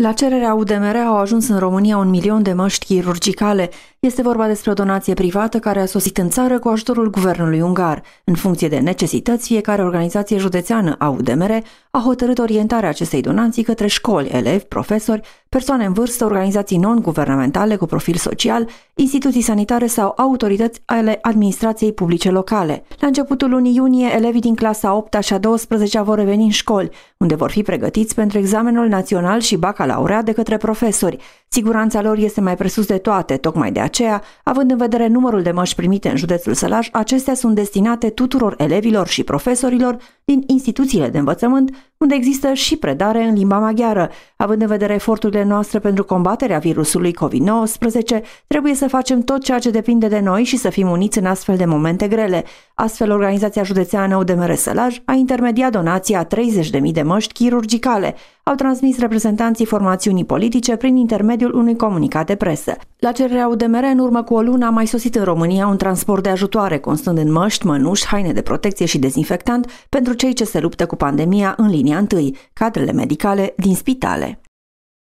La cererea UDMR au ajuns în România un milion de măști chirurgicale. Este vorba despre o donație privată care a sosit în țară cu ajutorul guvernului ungar. În funcție de necesități, fiecare organizație județeană a UDMR a hotărât orientarea acestei donații către școli, elevi, profesori, persoane în vârstă, organizații non-guvernamentale cu profil social, instituții sanitare sau autorități ale administrației publice locale. La începutul lunii iunie, elevii din clasa 8 -a și a 12 -a vor reveni în școli, unde vor fi pregătiți pentru examenul național și bacalaureat de către profesori. Siguranța lor este mai presus de toate, tocmai de aceea, având în vedere numărul de măști primite în județul Sălaj, acestea sunt destinate tuturor elevilor și profesorilor din instituțiile de învățământ, unde există și predare în limba maghiară. Având în vedere eforturile noastre pentru combaterea virusului COVID-19, trebuie să facem tot ceea ce depinde de noi și să fim uniți în astfel de momente grele. Astfel, Organizația Județeană UDMR Sălaj a intermediat donația 30.000 de măști chirurgicale au transmis reprezentanții formațiunii politice prin intermediul unui comunicat de presă. La cererea UDMR, în urmă cu o lună, a mai sosit în România un transport de ajutoare, constând în măști, mănuși, haine de protecție și dezinfectant pentru cei ce se luptă cu pandemia în linia întâi, cadrele medicale din spitale.